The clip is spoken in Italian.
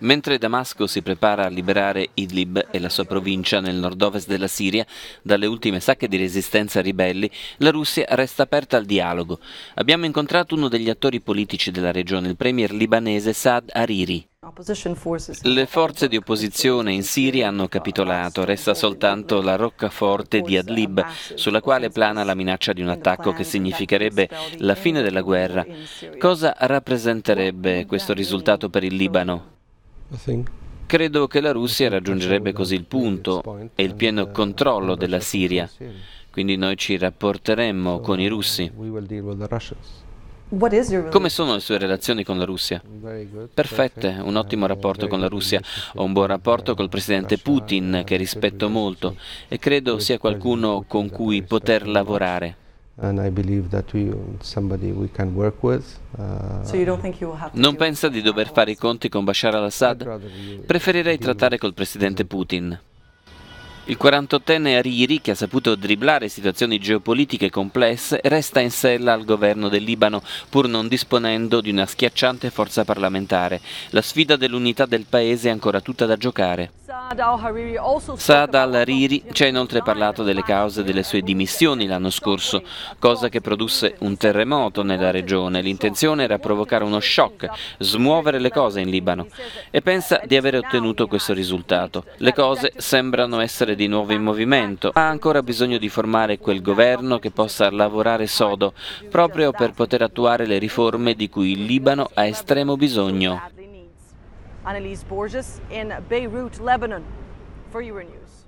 Mentre Damasco si prepara a liberare Idlib e la sua provincia nel nord-ovest della Siria dalle ultime sacche di resistenza ribelli, la Russia resta aperta al dialogo. Abbiamo incontrato uno degli attori politici della regione, il premier libanese Saad Hariri. Le forze di opposizione in Siria hanno capitolato, resta soltanto la roccaforte di Adlib, sulla quale plana la minaccia di un attacco che significherebbe la fine della guerra. Cosa rappresenterebbe questo risultato per il Libano? Credo che la Russia raggiungerebbe così il punto e il pieno controllo della Siria, quindi noi ci rapporteremmo con i russi. Come sono le sue relazioni con la Russia? Perfette, un ottimo rapporto con la Russia, ho un buon rapporto uh, col presidente Putin che rispetto molto e credo sia qualcuno con cui poter lavorare. Non pensa di dover fare i conti con Bashar al-Assad? Preferirei trattare col presidente Putin. Il 48enne Hariri, che ha saputo dribblare situazioni geopolitiche complesse, resta in sella al governo del Libano, pur non disponendo di una schiacciante forza parlamentare. La sfida dell'unità del paese è ancora tutta da giocare. Saad al-Hariri ci ha inoltre parlato delle cause delle sue dimissioni l'anno scorso, cosa che produsse un terremoto nella regione. L'intenzione era provocare uno shock, smuovere le cose in Libano e pensa di aver ottenuto questo risultato. Le cose sembrano essere di nuovo in movimento, ha ancora bisogno di formare quel governo che possa lavorare sodo, proprio per poter attuare le riforme di cui il Libano ha estremo bisogno. Annelies Borges in Beirut, Lebanon, for Euronews.